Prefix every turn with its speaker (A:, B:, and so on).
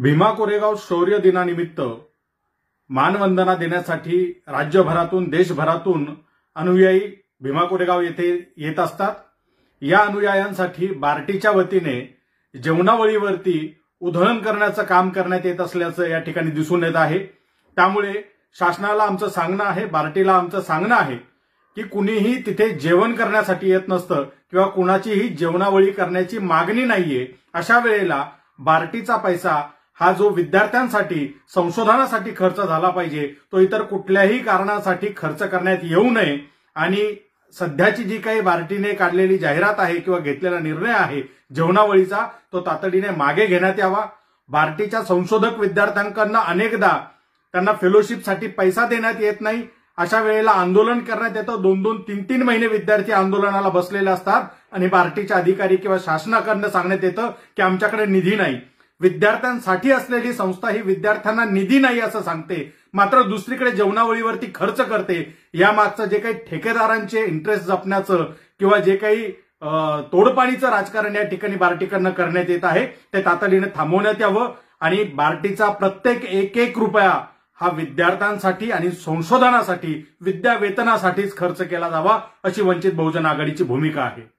A: भीमा कोरेगाव शौर्य दिनानिमित्त मानवंदना देण्यासाठी राज्यभरातून देशभरातून अनुयायी भीमा कोरेगाव येथे येत असतात या अनुयायांसाठी बार्टीच्या वतीने जेवणावळीवरती उधळण करण्याचं काम करण्यात येत असल्याचं या ठिकाणी दिसून येत आहे त्यामुळे शासनाला आमचं सांगणं आहे बार्टीला आमचं सांगणं आहे की कुणीही तिथे जेवण करण्यासाठी येत नसतं किंवा कुणाचीही जेवणावळी करण्याची मागणी नाहीये अशा वेळेला बार्टीचा पैसा हा जो विद्यार्थ्यांसाठी संशोधनासाठी खर्च झाला पाहिजे तो इतर कुठल्याही कारणासाठी खर्च करण्यात येऊ नये आणि सध्याची जी काही बार्टीने काढलेली जाहिरात आहे किंवा घेतलेला निर्णय आहे जेवणावळीचा तो तातडीने मागे घेण्यात यावा बार्टीच्या संशोधक विद्यार्थ्यांकडनं अनेकदा त्यांना फेलोशिपसाठी पैसा देण्यात येत नाही अशा वेळेला आंदोलन करण्यात येतं दोन दोन तीन तीन महिने विद्यार्थी आंदोलनाला बसलेले असतात आणि बार्टीच्या अधिकारी किंवा शासनाकडनं सांगण्यात येतं की आमच्याकडे निधी नाही विद्यार्थ्यांसाठी असलेली संस्था ही विद्यार्थ्यांना निधी नाही असं सांगते मात्र दुसरीकडे जेवणावळीवरती खर्च करते यामागचं जे काही ठेकेदारांचे इंटरेस्ट जपण्याचं किंवा जे काही तोडपाणीचं राजकारण या ठिकाणी बार्टीकडनं करण्यात येत आहे ते तातडीने थांबवण्यात यावं आणि बार्टीचा प्रत्येक एक एक रुपया हा विद्यार्थ्यांसाठी आणि संशोधनासाठी विद्यावेतनासाठीच खर्च केला जावा अशी वंचित बहुजन आघाडीची भूमिका आहे